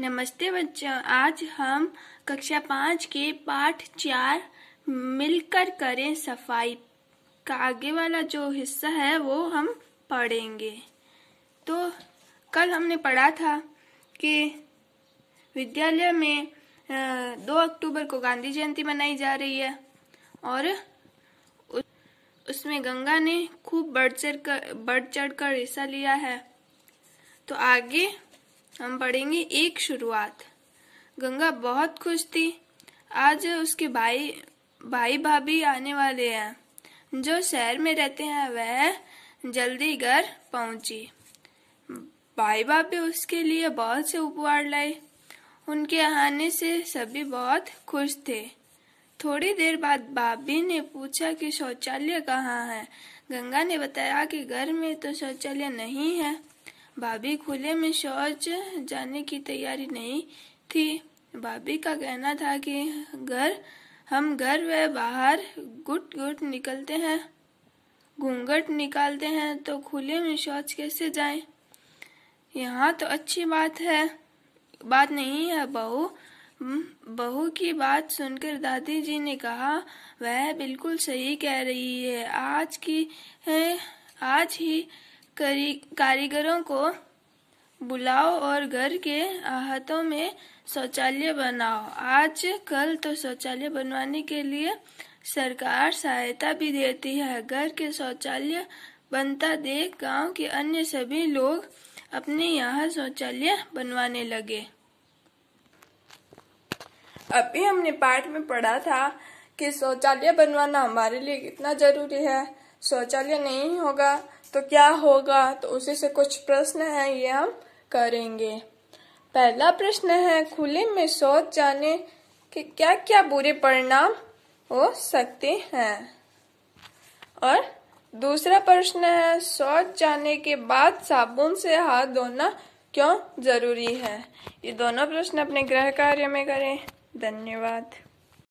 नमस्ते बच्चों आज हम कक्षा पाँच के पाठ चार मिलकर करें सफाई का आगे वाला जो हिस्सा है वो हम पढ़ेंगे तो कल हमने पढ़ा था कि विद्यालय में दो अक्टूबर को गांधी जयंती मनाई जा रही है और उसमें गंगा ने खूब बढ़ चढ़ कर बढ़ चढ़ कर हिस्सा लिया है तो आगे हम पढ़ेंगे एक शुरुआत गंगा बहुत खुश थी आज उसके भाई भाई भाभी आने वाले हैं जो शहर में रहते हैं वह जल्दी घर पहुंची भाई भाभी उसके लिए बहुत से उपहार लाए उनके आने से सभी बहुत खुश थे थोड़ी देर बाद भाभी ने पूछा कि शौचालय कहाँ है गंगा ने बताया कि घर में तो शौचालय नहीं है भाभी खुले में शौच जाने की तैयारी नहीं थी भाभी का कहना था कि घर हम घर व बाहर गुट गुट निकलते हैं घूंघट निकालते हैं तो खुले में शौच कैसे जाए यहाँ तो अच्छी बात है बात नहीं है बहू बहू की बात सुनकर दादी जी ने कहा वह बिल्कुल सही कह रही है आज की है, आज ही कारीगरों को बुलाओ और घर के आहतों में शौचालय बनाओ आज कल तो शौचालय बनवाने के लिए सरकार सहायता भी देती है घर के शौचालय बनता देख गांव के अन्य सभी लोग अपने यहाँ शौचालय बनवाने लगे अभी हमने पाठ में पढ़ा था कि शौचालय बनवाना हमारे लिए कितना जरूरी है शौचालय नहीं होगा तो क्या होगा तो उसी से कुछ प्रश्न है ये हम करेंगे पहला प्रश्न है खुले में शौच जाने के क्या क्या बुरे परिणाम हो सकते हैं और दूसरा प्रश्न है शौच जाने के बाद साबुन से हाथ धोना क्यों जरूरी है ये दोनों प्रश्न अपने गृह कार्य में करें धन्यवाद